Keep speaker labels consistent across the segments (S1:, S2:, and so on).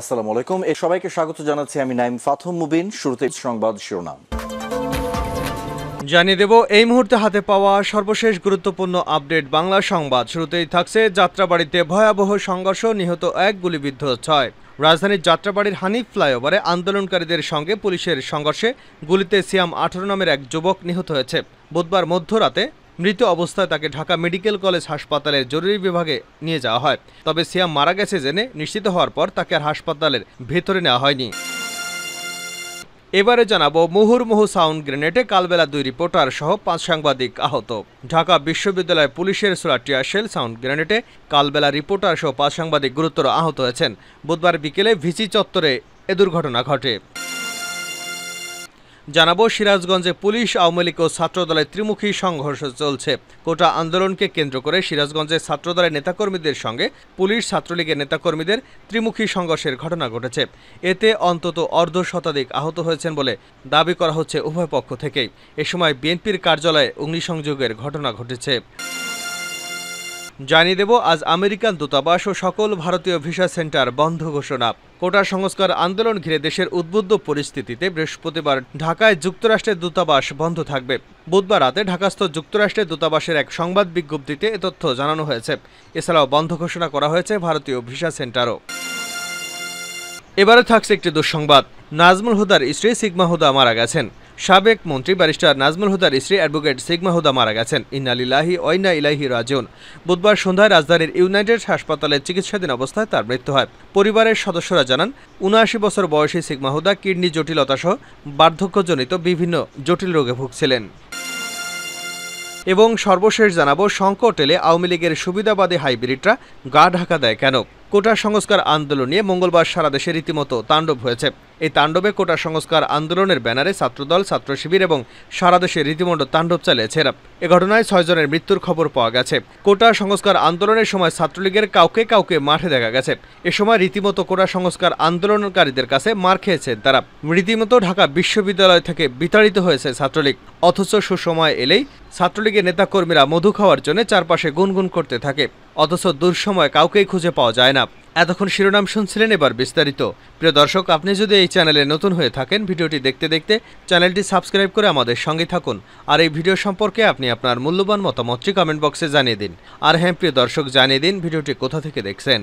S1: আসসালামু আলাইকুম এ সবাইকে স্বাগত জানাচ্ছি আমি নাইম ফাথম মুবিন শুরুতে সংবাদ শিরোনাম জানিয়ে দেব এই মুহূর্তে হাতে পাওয়া সর্বশেষ গুরুত্বপূর্ণ আপডেট বাংলা সংবাদ শুরুতেই থাকছে যাত্রাবাড়িতে ভয়াবহ সংঘর্ষ নিহত এক গুলিবিদ্ধ ছয় রাজধানীর যাত্রাবাড়ির হানিফ ফ্লাইওভারে আন্দোলনকারীদের সঙ্গে পুলিশের সংঘর্ষে গুলিতে সিয়াম আঠারো নামের এক যুবক নিহত হয়েছে বুধবার মধ্যরাতে মৃত অবস্থায় তাকে ঢাকা মেডিকেল কলেজ হাসপাতালের জরুরি বিভাগে নিয়ে যাওয়া হয় তবে সিয়াম মারা গেছে জেনে নিশ্চিত হওয়ার পর তাকে আর হাসপাতালের ভেতরে নেওয়া হয়নি এবারে জানাবো মুহুর্মুহু সাউন্ড গ্রেনেডে কালবেলা দুই রিপোর্টার সহ পাঁচ সাংবাদিক আহত ঢাকা বিশ্ববিদ্যালয় পুলিশের সোলাটিয়া শেল সাউন্ড গ্রেনেডে কালবেলা রিপোর্টার সহ পাঁচ সাংবাদিক গুরুতর আহত হয়েছেন বুধবার বিকেলে ভিসি চত্বরে এ দুর্ঘটনা ঘটে জানাবো সিরাজগঞ্জে পুলিশ আওয়ামী লীগ ও ছাত্রদলের ত্রিমুখী সংঘর্ষ চলছে কোটা আন্দোলনকে কেন্দ্র করে সিরাজগঞ্জে ছাত্রদলের নেতাকর্মীদের সঙ্গে পুলিশ ছাত্রলীগের নেতাকর্মীদের ত্রিমুখী সংঘর্ষের ঘটনা ঘটেছে এতে অন্তত অর্ধ শতাধিক আহত হয়েছেন বলে দাবি করা হচ্ছে উভয় পক্ষ থেকেই এ সময় বিএনপির কার্যালয়ে অগ্নিসংযোগের ঘটনা ঘটেছে জানিয়ে দেব আজ আমেরিকান দূতাবাস ও সকল ভারতীয় ভিসা সেন্টার বন্ধ ঘোষণা কোটা সংস্কার আন্দোলন ঘিরে দেশের উদ্বুদ্ধ পরিস্থিতিতে বৃহস্পতিবার ঢাকায় যুক্তরাষ্ট্রের দূতাবাস বন্ধ থাকবে বুধবার রাতে ঢাকাস্থ যুক্তরাষ্ট্রের দূতাবাসের এক সংবাদ বিজ্ঞপ্তিতে এ তথ্য জানানো হয়েছে এছাড়াও বন্ধ ঘোষণা করা হয়েছে ভারতীয় ভিসা সেন্টারও এবারে থাকছে একটি দুঃসংবাদ নাজমুল হুদার স্ত্রী সিগমা হুদা মারা গেছেন সাবেক মন্ত্রী ব্যারিস্টার নাজমুল হুদার স্ত্রী অ্যাডভোকেট সিগমা হুদা মারা গেছেন ইন্নালিল্লাহি ওয়না ইলাহি রাজন বুধবার সন্ধ্যায় রাজধানীর ইউনাইটেড হাসপাতালে চিকিৎসাধীন অবস্থায় তার মৃত্যু হয় পরিবারের সদস্যরা জানান উনআশি বছর বয়সী সিগমা হুদা কিডনি জটিলতাসহ বার্ধক্যজনিত বিভিন্ন জটিল রোগে ভুগছিলেন এবং সর্বশেষ জানাবো শঙ্কর টেলে আওয়ামী লীগের সুবিধাবাদী হাইব্রিডরা গা ঢাকা দেয় কেন কোটা সংস্কার আন্দোলন নিয়ে মঙ্গলবার সারা দেশে রীতিমতো তাণ্ডব হয়েছে এই তাণ্ডবে কোটা সংস্কার আন্দোলনের ব্যানারে ছাত্রদল ছাত্রশিবির এবং সারা দেশে রীতিমতো তাণ্ডব চালিয়েছে এ ঘটনায় ছয়জনের মৃত্যুর খবর পাওয়া গেছে কোটা সংস্কার আন্দোলনের সময় ছাত্রলীগের কাউকে কাউকে মাঠে দেখা গেছে এ সময় রীতিমতো কোটা সংস্কার আন্দোলনকারীদের কাছে মার খেয়েছেন তারা রীতিমতো ঢাকা বিশ্ববিদ্যালয় থেকে বিতাড়িত হয়েছে ছাত্রলীগ অথচ সুসময় এলেই ছাত্রলীগের নেতাকর্মীরা মধু খাওয়ার জন্য চারপাশে গুনগুন করতে থাকে অথচ দুঃসময় কাউকেই খুঁজে পাওয়া যায় না এতক্ষণ শিরোনাম শুনছিলেন এবার বিস্তারিত প্রিয় দর্শক আপনি যদি এই চ্যানেলে নতুন হয়ে থাকেন ভিডিওটি দেখতে দেখতে চ্যানেলটি সাবস্ক্রাইব করে আমাদের সঙ্গে থাকুন আর এই ভিডিও সম্পর্কে আপনি আপনার মূল্যবান মতামতটি কমেন্ট বক্সে জানিয়ে দিন আর হ্যাঁ প্রিয় দর্শক জানিয়ে দিন ভিডিওটি কোথা থেকে দেখছেন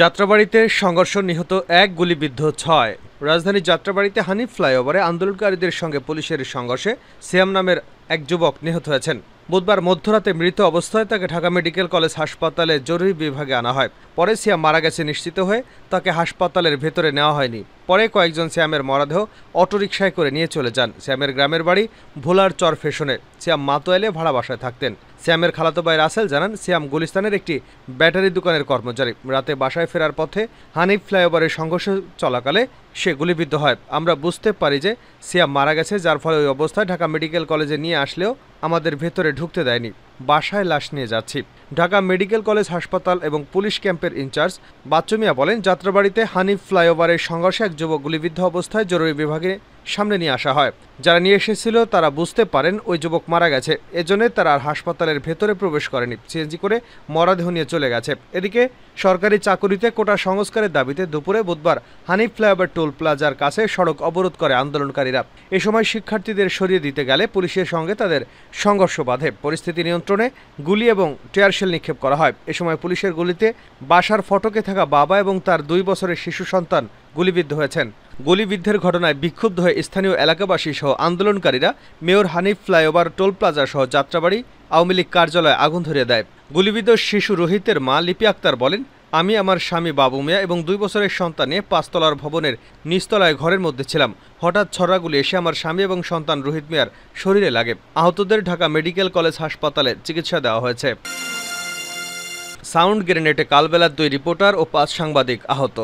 S1: যাত্রাবাড়িতে সংঘর্ষ নিহত এক গুলিবিদ্ধ ছয় রাজধানীর যাত্রাবাড়িতে হানিফ ফ্লাইওভারে আন্দোলনকারীদের সঙ্গে পুলিশের সংঘর্ষে সিয়াম নামের এক যুবক নিহত হয়েছেন বুধবার মধ্যরাতে মৃত অবস্থায় তাকে ঢাকা মেডিকেল কলেজ হাসপাতালে জরুরি বিভাগে আনা হয় পরে সিয়া মারা গেছে নিশ্চিত হয়ে তাকে হাসপাতালের ভেতরে নেওয়া হয়নি পরে কয়েকজন শ্যামের মরাদেহ অটোরিকশায় করে নিয়ে চলে যান শ্যামের গ্রামের বাড়ি ভোলার চর ফেশনে শ্যাম মাতোয়ালে ভাড়া বাসায় থাকতেন শ্যামের খালাতো ভাই রাসেল জানান শ্যাম গুলিস্তানের একটি ব্যাটারি দোকানের কর্মচারী রাতে বাসায় ফেরার পথে হানিফ ফ্লাইওভারের সংঘর্ষ চলাকালে সে গুলিবিদ্ধ হয় আমরা বুঝতে পারি যে শ্যাম মারা গেছে যার ফলে ওই অবস্থায় ঢাকা মেডিকেল কলেজে নিয়ে আসলেও আমাদের ভেতরে ঢুকতে দেয়নি বাসায় লাশ নিয়ে যাচ্ছি ঢাকা মেডিকেল কলেজ হাসপাতাল এবং পুলিশ ক্যাম্পের ইনচার্জ বাচ্চু মিয়া বলেন যাত্রাবাড়িতে হানিফ ফ্লাইওভারের সংঘর্ষে এক যুবক গুলিবিদ্ধ অবস্থায় জরুরি বিভাগে সামনে নিয়ে আসা হয় যারা নিয়ে এসেছিল তারা বুঝতে পারেন ওই যুবক মারা গেছে এজন্য তারা আর হাসপাতালের ভেতরে প্রবেশ করেনি সিএনজি করে মরাদেহ নিয়ে চলে গেছে এদিকে সরকারি চাকুরিতে কোটা সংস্কারের দাবিতে দুপুরে বুধবার হানিফ ফ্লাইওভার টোল প্লাজার কাছে সড়ক অবরোধ করে আন্দোলনকারীরা এ সময় শিক্ষার্থীদের সরিয়ে দিতে গেলে পুলিশের সঙ্গে তাদের সংঘর্ষ বাধে পরিস্থিতি নিয়ন্ত্রণে গুলি এবং টেয়ারশেল নিক্ষেপ করা হয় এ সময় পুলিশের গুলিতে বাসার ফটকে থাকা বাবা এবং তার দুই বছরের শিশু সন্তান গুলিবিদ্ধ হয়েছেন গুলিবিদ্ধের ঘটনায় বিক্ষুব্ধ হয়ে স্থানীয় এলাকাবাসী সহ আন্দোলনকারীরা mayor Hanif flyover toll plaza সহ যাত্রাবাড়ি আওয়ামী লীগ কার্যালয়ে আগুন ধরিয়ে দেয় গুলিবিদ্ধ শিশু রোহিতের মা লিপি আক্তার বলেন আমি আমার স্বামী বাবু মিয়া এবং দুই বছরের সন্তান নিয়ে পাঁচতলার ভবনের নিচতলায় ঘরের মধ্যে ছিলাম হঠাৎ ছড়াগুলি এসে আমার স্বামী এবং সন্তান রোহিত মিয়ার শরীরে লাগে আহতদের ঢাকা মেডিকেল কলেজ হাসপাতালে চিকিৎসা দেওয়া হয়েছে সাউন্ড গ্রেনেডে কালবেলার দুই রিপোর্টার ও পাঁচ সাংবাদিক আহত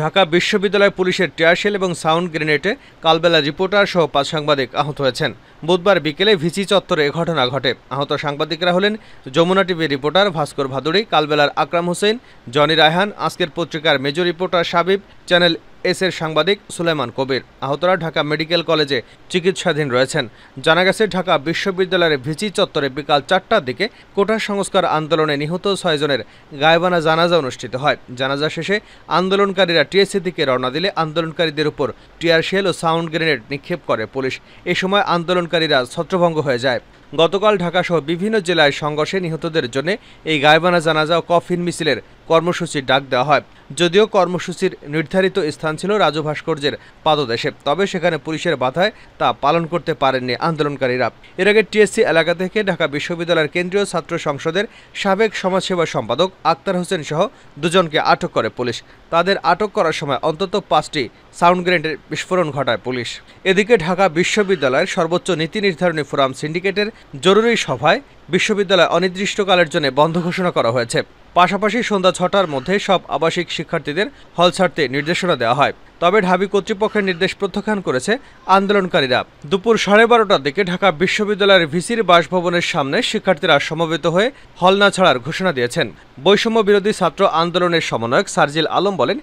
S1: ঢাকা বিশ্ববিদ্যালয় পুলিশের টিয়ারশেল এবং সাউন্ড গ্রেনেডে কালবেলা রিপোর্টার সহ পাঁচ সাংবাদিক আহত হয়েছেন বুধবার বিকেলে ভিসি চত্বরে এ ঘটনা ঘটে আহত সাংবাদিকরা হলেন যমুনা টিভির রিপোর্টার ভাস্কর ভাদুড়ি কালবেলার আকরাম হোসেন জনি রায়হান আজকের পত্রিকার major reporter Sabib channel S এর সাংবাদিক সুলাইমান কবির আহতরা ঢাকা মেডিকেল কলেজে চিকিৎসাধীন রয়েছেন জানা গেছে ঢাকা বিশ্ববিদ্যালয়ের ভিচি চত্বরে বিকাল চারটার দিকে কোটা সংস্কার আন্দোলনে নিহত ছয়জনের গায়েবানা জানাজা অনুষ্ঠিত হয় জানাজা শেষে আন্দোলনকারীরা টিএসসি দিকে রওনা দিলে আন্দোলনকারীদের উপর টিয়ারশেল ও সাউন্ড গ্রেনেড নিক্ষেপ করে পুলিশ এ সময় আন্দোলনকারীরা ছত্রভঙ্গ হয়ে যায় গতকাল ঢাকাসহ বিভিন্ন জেলায় সংঘর্ষে নিহতদের জন্য এই গায়বানা জানাজা ও কফিন মিছিলের কর্মসূচির ডাক দেওয়া হয় যদিও কর্মসূচির নির্ধারিত স্থান ছিল রাজু ভাস্কর্যের পাদদেশে তবে সেখানে পুলিশের বাধায় তা পালন করতে পারেননি আন্দোলনকারীরা এর আগে টিএসসি এলাকা থেকে ঢাকা বিশ্ববিদ্যালয়ের কেন্দ্রীয় ছাত্র সংসদের সাবেক সমাজসেবা সম্পাদক আক্তার হোসেন সহ দুজনকে আটক করে পুলিশ তাদের আটক করার সময় অন্তত পাঁচটি সাউন্ড গ্রেনেডের বিস্ফোরণ ঘটায় পুলিশ এদিকে ঢাকা বিশ্ববিদ্যালয়ের সর্বোচ্চ নীতি নির্ধারণী ফোরাম সিন্ডিকেটের জরুরি সভায় বিশ্ববিদ্যালয় অনির্দিষ্টকালের জন্য বন্ধ ঘোষণা করা হয়েছে পাশাপাশি সন্ধ্যা ছটার মধ্যে সব আবাসিক শিক্ষার্থীদের হল ছাড়তে নির্দেশনা দেওয়া হয় তবে ঢাবি কর্তৃপক্ষের নির্দেশ প্রত্যাখ্যান করেছে আন্দোলনকারীরা দুপুর সাড়ে বারোটার দিকে ঢাকা বিশ্ববিদ্যালয়ের ভিসির বাসভবনের সামনে শিক্ষার্থীরা সমবেত হয়ে হল না ছাড়ার ঘোষণা দিয়েছেন বৈষম্য বিরোধী ছাত্র আন্দোলনের সমন্বয়ক সার্জিল আলম বলেন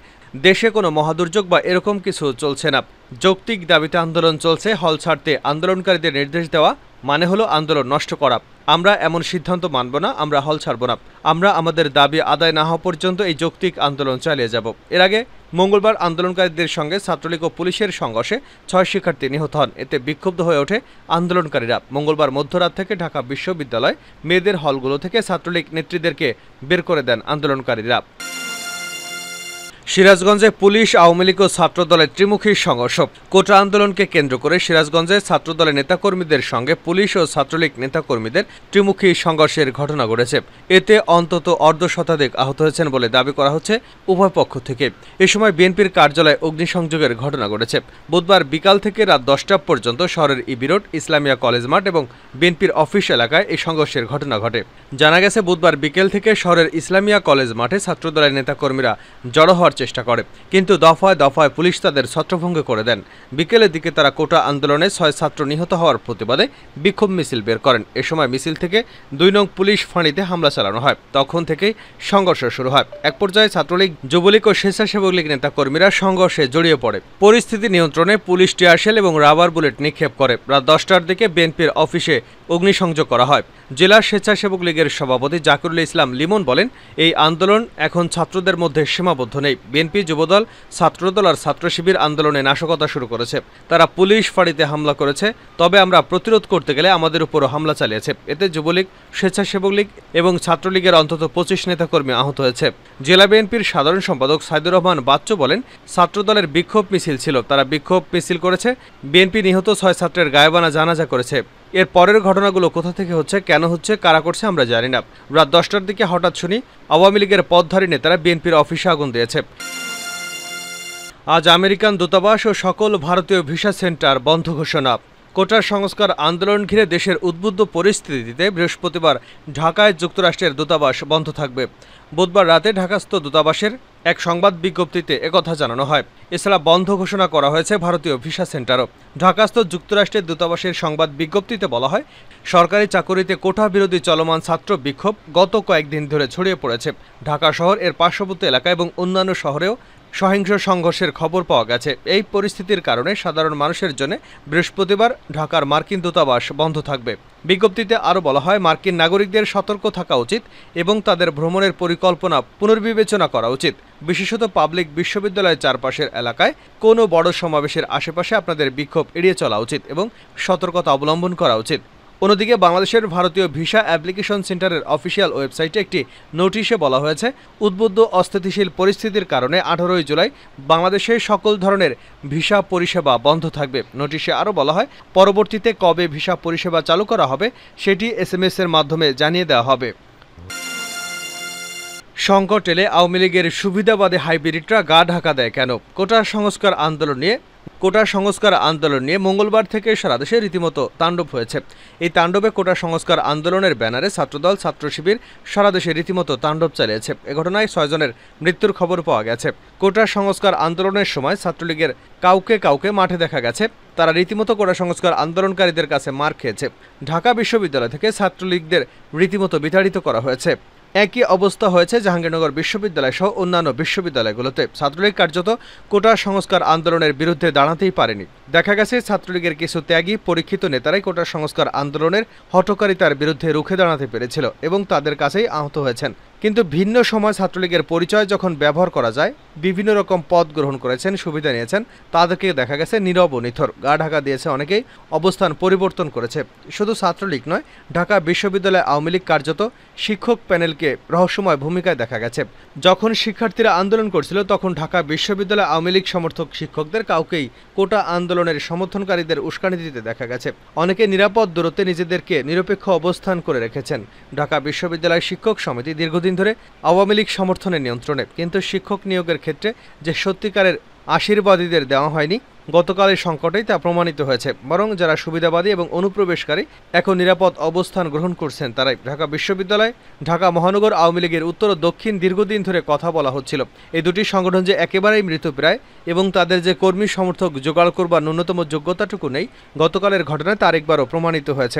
S1: দেশে কোনো মহাদুর্যোগ বা এরকম কিছু চলছে না যৌক্তিক দাবিতে আন্দোলন চলছে হল ছাড়তে আন্দোলনকারীদের নির্দেশ দেওয়া মানে হলো আন্দোলন নষ্ট করা আমরা এমন সিদ্ধান্ত মানব না আমরা হল ছাড়ব না আমরা আমাদের দাবি আদায় না হওয়া পর্যন্ত এই যৌক্তিক আন্দোলন চালিয়ে যাব এর আগে মঙ্গলবার আন্দোলনকারীদের সঙ্গে ছাত্রলীগ ও পুলিশের সংঘর্ষে ছয় শিক্ষার্থী নিহত হন এতে বিক্ষুব্ধ হয়ে ওঠে আন্দোলনকারীরা মঙ্গলবার মধ্যরাত থেকে ঢাকা বিশ্ববিদ্যালয় মেয়েদের হলগুলো থেকে ছাত্রলীগ নেত্রীদেরকে বের করে দেন আন্দোলনকারীরা সিরাজগঞ্জে পুলিশ আওয়ামী লীগ ও ছাত্রদলের ত্রিমুখী সংঘর্ষ কোটা আন্দোলনকে কেন্দ্র করে সিরাজগঞ্জে ছাত্রদলের নেতাকর্মীদের সঙ্গে পুলিশ ও ছাত্রলীগ নেতাকর্মীদের ত্রিমুখী সংঘর্ষের ঘটনা ঘটেছে এতে অন্তত অর্ধ শতাধিক আহত হয়েছেন বলে দাবি করা হচ্ছে উভয় পক্ষ থেকে এ সময় বিএনপির কার্যালয়ে অগ্নিসংযোগের ঘটনা ঘটেছে বুধবার বিকাল থেকে রাত দশটা পর্যন্ত শহরের ইবিরোড ইসলামিয়া কলেজ মাঠ এবং বিএনপির অফিস এলাকায় এই সংঘর্ষের ঘটনা ঘটে জানা গেছে বুধবার বিকেল থেকে শহরের ইসলামিয়া কলেজ মাঠে ছাত্রদলের নেতাকর্মীরা জড়ো হওয়ার করার চেষ্টা করে কিন্তু দফায় দফায় পুলিশ তাদের ছত্রভঙ্গ করে দেন বিকেলের দিকে তারা কোটা আন্দোলনে ছয় ছাত্র নিহত হওয়ার প্রতিবাদে বিক্ষোভ মিছিল বের করেন এ সময় মিছিল থেকে দুই নং পুলিশ ফাঁড়িতে হামলা চালানো হয় তখন থেকেই সংঘর্ষ শুরু হয় এক পর্যায়ে ছাত্রলীগ যুবলীগ ও স্বেচ্ছাসেবক লীগ নেতাকর্মীরা সংঘর্ষে জড়িয়ে পড়ে পরিস্থিতি নিয়ন্ত্রণে পুলিশ টিয়ারশেল এবং রাবার বুলেট নিক্ষেপ করে রাত দশটার দিকে বিএনপির অফিসে অগ্নিসংযোগ করা হয় জেলা স্বেচ্ছাসেবক লীগের সভাপতি জাকিরুল ইসলাম লিমন বলেন এই আন্দোলন এখন ছাত্রদের মধ্যে সীমাবদ্ধ নেই বিএনপি যুবদল ছাত্রদল আর ছাত্র শিবির আন্দোলনে নাশকতা শুরু করেছে তারা পুলিশ ফাঁড়িতে হামলা করেছে তবে আমরা প্রতিরোধ করতে গেলে আমাদের উপরও হামলা চালিয়েছে এতে যুবলীগ স্বেচ্ছাসেবক লীগ এবং ছাত্রলীগের অন্তত পঁচিশ নেতাকর্মী আহত হয়েছে জেলা বিএনপির সাধারণ সম্পাদক সাইদুর রহমান বাচ্চু বলেন ছাত্রদলের বিক্ষোভ মিছিল ছিল তারা বিক্ষোভ মিছিল করেছে বিএনপি নিহত ছয় ছাত্রের গায়েবানা জানাজা করেছে এর পরের ঘটনাগুলো কোথা থেকে হচ্ছে কেন হচ্ছে কারা করছে আমরা জানি না রাত দশটার দিকে হঠাৎ শুনি আওয়ামী লীগের পদধারী নেতারা বিএনপির অফিসে আগুন দিয়েছে আজ আমেরিকান দূতাবাস ও সকল ভারতীয় ভিসা সেন্টার বন্ধ ঘোষণা কোটার সংস্কার আন্দোলন ঘিরে দেশের উদ্বুদ্ধ পরিস্থিতিতে বৃহস্পতিবার ঢাকায় যুক্তরাষ্ট্রের দূতাবাস বন্ধ থাকবে বুধবার রাতে ঢাকাস্থ দূতাবাসের এক সংবাদ বিজ্ঞপ্তিতে একথা জানানো হয় এছাড়া বন্ধ ঘোষণা করা হয়েছে ভারতীয় ভিসা সেন্টারও ঢাকাস্থ যুক্তরাষ্ট্রের দূতাবাসের সংবাদ বিজ্ঞপ্তিতে বলা হয় সরকারি চাকুরিতে কোঠা বিরোধী চলমান ছাত্র বিক্ষোভ গত কয়েকদিন ধরে ছড়িয়ে পড়েছে ঢাকা শহর এর পার্শ্ববর্তী এলাকা এবং অন্যান্য শহরেও সহিংস সংঘর্ষের খবর পাওয়া গেছে এই পরিস্থিতির কারণে সাধারণ মানুষের জন্য বৃহস্পতিবার ঢাকার মার্কিন দূতাবাস বন্ধ থাকবে বিজ্ঞপ্তিতে আরও বলা হয় মার্কিন নাগরিকদের সতর্ক থাকা উচিত এবং তাদের ভ্রমণের পরিকল্পনা পুনর্বিবেচনা করা উচিত বিশেষত পাবলিক বিশ্ববিদ্যালয়ের চারপাশের এলাকায় কোনো বড় সমাবেশের আশেপাশে আপনাদের বিক্ষোভ এড়িয়ে চলা উচিত এবং সতর্কতা অবলম্বন করা উচিত অন্যদিকে বাংলাদেশের ভারতীয় ভিসা অ্যাপ্লিকেশন সেন্টারের অফিসিয়াল ওয়েবসাইটে একটি নোটিশে বলা হয়েছে উদ্বুদ্ধ অস্থিতিশীল পরিস্থিতির কারণে আঠারোই জুলাই বাংলাদেশে সকল ধরনের ভিসা পরিষেবা বন্ধ থাকবে নোটিশে আরও বলা হয় পরবর্তীতে কবে ভিসা পরিষেবা চালু করা হবে সেটি এম এর মাধ্যমে জানিয়ে দেওয়া হবে সংকট এলে আওয়ামী লীগের সুবিধাবাদী হাইব্রিডরা গা ঢাকা দেয় কেন কোটা সংস্কার আন্দোলন নিয়ে কোটা সংস্কার আন্দোলন নিয়ে মঙ্গলবার থেকে সারা দেশে রীতিমতো তাণ্ডব হয়েছে এই তাণ্ডবে কোটা সংস্কার আন্দোলনের ব্যানারে ছাত্রদল ছাত্র শিবির সারা দেশে রীতিমতো তাণ্ডব চালিয়েছে এ ঘটনায় ছয়জনের মৃত্যুর খবর পাওয়া গেছে কোটা সংস্কার আন্দোলনের সময় ছাত্রলীগের কাউকে কাউকে মাঠে দেখা গেছে তারা রীতিমতো কোটা সংস্কার আন্দোলনকারীদের কাছে মার খেয়েছে ঢাকা বিশ্ববিদ্যালয় থেকে ছাত্রলীগদের রীতিমতো বিতাড়িত করা হয়েছে একই অবস্থা হয়েছে জাহাঙ্গীরনগর বিশ্ববিদ্যালয় সহ অন্যান্য বিশ্ববিদ্যালয়গুলোতে ছাত্রলীগ কার্যত কোটা সংস্কার আন্দোলনের বিরুদ্ধে দাঁড়াতেই পারেনি দেখা গেছে ছাত্রলীগের কিছু ত্যাগী পরীক্ষিত নেতারাই কোটা সংস্কার আন্দোলনের হটকারিতার বিরুদ্ধে রুখে দাঁড়াতে পেরেছিল এবং তাদের কাছেই আহত হয়েছেন কিন্তু ভিন্ন সময় ছাত্রলীগের পরিচয় যখন ব্যবহার করা যায় বিভিন্ন রকম পদ গ্রহণ করেছেন সুবিধা নিয়েছেন তাদেরকে দেখা গেছে নীরব ও নিথর গা ঢাকা দিয়েছে অনেকেই অবস্থান পরিবর্তন করেছে শুধু ছাত্রলীগ নয় ঢাকা বিশ্ববিদ্যালয় আওয়ামী লীগ কার্যত শিক্ষক প্যানেলকে রহস্যময় ভূমিকায় দেখা গেছে যখন শিক্ষার্থীরা আন্দোলন করছিল তখন ঢাকা বিশ্ববিদ্যালয় আওয়ামী লীগ সমর্থক শিক্ষকদের কাউকেই কোটা আন্দোলনের সমর্থনকারীদের উস্কানি দিতে দেখা গেছে অনেকে নিরাপদ দূরত্বে নিজেদেরকে নিরপেক্ষ অবস্থান করে রেখেছেন ঢাকা বিশ্ববিদ্যালয় শিক্ষক সমিতি দীর্ঘদিন ধরে আওয়ামী লীগ সমর্থনের নিয়ন্ত্রণে কিন্তু শিক্ষক নিয়োগের ক্ষেত্রে যে সত্যিকারের আশীর্বাদীদের দেওয়া হয়নি গতকালের সংকটেই তা প্রমাণিত হয়েছে বরং যারা সুবিধাবাদী এবং অনুপ্রবেশকারী এখন নিরাপদ অবস্থান গ্রহণ করছেন তারাই ঢাকা বিশ্ববিদ্যালয় ঢাকা মহানগর আওয়ামী লীগের উত্তর ও দক্ষিণ দীর্ঘদিন ধরে কথা বলা হচ্ছিল এই দুটি সংগঠন যে একেবারেই মৃতপ্রায় এবং তাদের যে কর্মী সমর্থক জোগাড় করবার ন্যূনতম যোগ্যতাটুকু নেই গতকালের ঘটনায় তার একবারও প্রমাণিত হয়েছে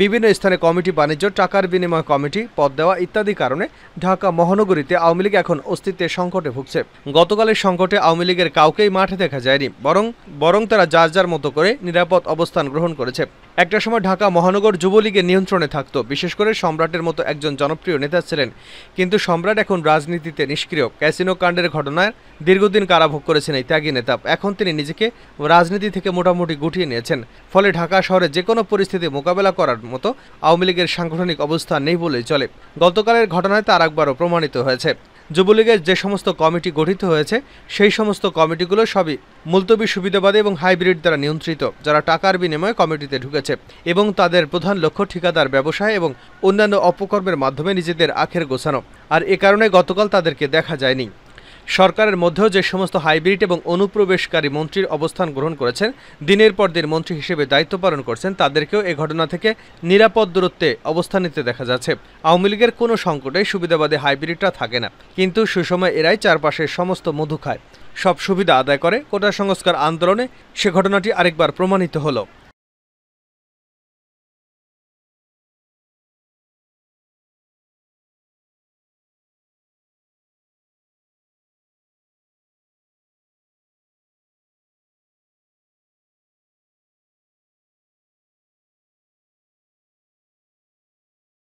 S1: বিভিন্ন স্থানে কমিটি বাণিজ্য টাকার বিনিময় কমিটি পদ দেওয়া ইত্যাদি কারণে ঢাকা মহানগরীতে আওয়ামী লীগ এখন অস্তিত্বের সংকটে ভুগছে গতকালের সংকটে আওয়ামী লীগের কাউকেই মাঠে দেখা যায়নি বরং বরং তারা যার যার মতো করে নিরাপদ অবস্থান গ্রহণ করেছে একটা সময় ঢাকা মহানগর যুবলীগের নিয়ন্ত্রণে থাকত বিশেষ করে সম্রাটের মতো একজন জনপ্রিয় নেতা ছিলেন কিন্তু সম্রাট এখন রাজনীতিতে নিষ্ক্রিয় ক্যাসিনো কাণ্ডের ঘটনায় দীর্ঘদিন কারাভোগ করেছেন এই ত্যাগী নেতা এখন তিনি নিজেকে রাজনীতি থেকে মোটামুটি গুটিয়ে নিয়েছেন ফলে ঢাকা শহরে যে কোনো পরিস্থিতি মোকাবেলা করার মতো আওয়ামী লীগের সাংগঠনিক অবস্থা নেই বলেই চলে গতকালের ঘটনায় তার একবারও প্রমাণিত হয়েছে যুবলীগের যে সমস্ত কমিটি গঠিত হয়েছে সেই সমস্ত কমিটিগুলো সবই মুলতবি সুবিধাবাদী এবং হাইব্রিড দ্বারা নিয়ন্ত্রিত যারা টাকার বিনিময়ে কমিটিতে ঢুকেছে এবং তাদের প্রধান লক্ষ্য ঠিকাদার ব্যবসায় এবং অন্যান্য অপকর্মের মাধ্যমে নিজেদের আখের গোছানো আর এ কারণে গতকাল তাদেরকে দেখা যায়নি সরকারের মধ্যেও যে সমস্ত হাইব্রিড এবং অনুপ্রবেশকারী মন্ত্রীর অবস্থান গ্রহণ করেছেন দিনের পর দিন মন্ত্রী হিসেবে দায়িত্ব পালন করছেন তাদেরকেও এ ঘটনা থেকে নিরাপদ দূরত্বে অবস্থান নিতে দেখা যাচ্ছে আওয়ামী লীগের কোনো সংকটে সুবিধাবাদী হাইব্রিডটা থাকে না কিন্তু সুসময় এরাই চারপাশের সমস্ত মধু খায় সব সুবিধা আদায় করে কোটা সংস্কার আন্দোলনে সে ঘটনাটি আরেকবার প্রমাণিত হলো